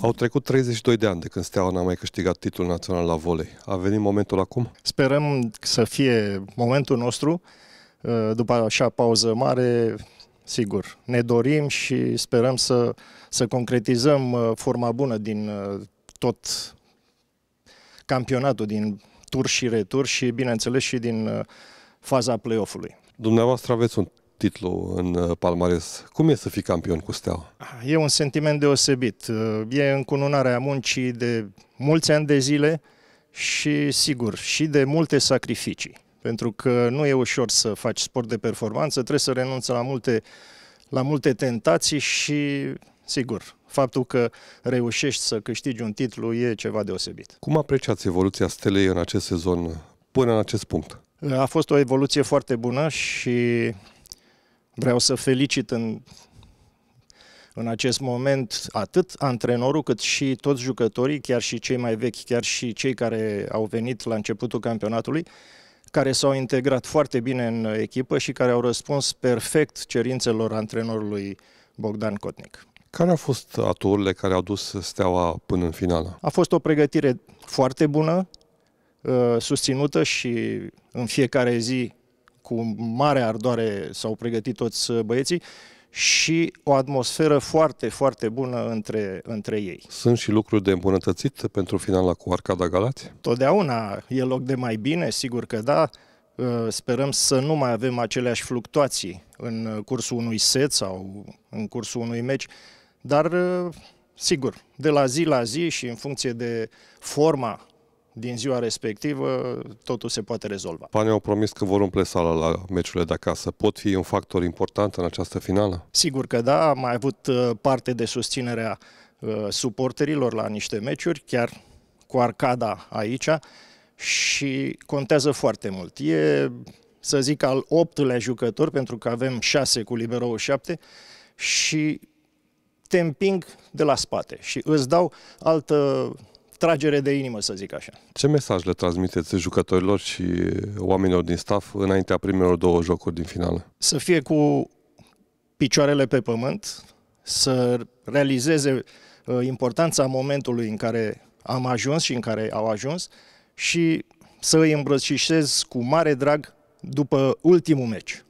Au trecut 32 de ani de când Steaua n-a mai câștigat titlul național la volei. A venit momentul acum? Sperăm să fie momentul nostru. Uh, după așa pauză mare, sigur, ne dorim și sperăm să, să concretizăm uh, forma bună din uh, tot campionatul, din tur și retur și, bineînțeles, și din faza play-off-ului. Dumneavoastră aveți un titlu în uh, palmares. Cum e să fii campion cu Steaua? Ah, e un sentiment deosebit. Uh, e încununarea muncii de mulți ani de zile și, sigur, și de multe sacrificii. Pentru că nu e ușor să faci sport de performanță, trebuie să renunți la multe, la multe tentații și, sigur, faptul că reușești să câștigi un titlu e ceva deosebit. Cum apreciați evoluția Stelei în acest sezon până în acest punct? Uh, a fost o evoluție foarte bună și Vreau să felicit în, în acest moment atât antrenorul cât și toți jucătorii, chiar și cei mai vechi, chiar și cei care au venit la începutul campionatului, care s-au integrat foarte bine în echipă și care au răspuns perfect cerințelor antrenorului Bogdan Cotnic. Care au fost aturile care au dus Steaua până în finală? A fost o pregătire foarte bună, uh, susținută și în fiecare zi cu mare ardoare s-au pregătit toți uh, băieții și o atmosferă foarte, foarte bună între, între ei. Sunt și lucruri de îmbunătățit pentru finala cu Arcada Galați? Totdeauna e loc de mai bine, sigur că da. Uh, sperăm să nu mai avem aceleași fluctuații în uh, cursul unui set sau în cursul unui meci, dar sigur, de la zi la zi și în funcție de forma din ziua respectivă totul se poate rezolva. Pane au promis că vor umple sala la meciurile de acasă. Pot fi un factor important în această finală? Sigur că da, am mai avut uh, parte de susținerea uh, suporterilor la niște meciuri, chiar cu arcada aici și contează foarte mult. E, să zic, al optulea jucător, pentru că avem șase cu Libero șapte și te împing de la spate și îți dau altă tragere de inimă, să zic așa. Ce mesaj le transmiteți jucătorilor și oamenilor din staff înaintea primelor două jocuri din finală? Să fie cu picioarele pe pământ, să realizeze uh, importanța momentului în care am ajuns și în care au ajuns și să îi îmbrățișez cu mare drag după ultimul meci.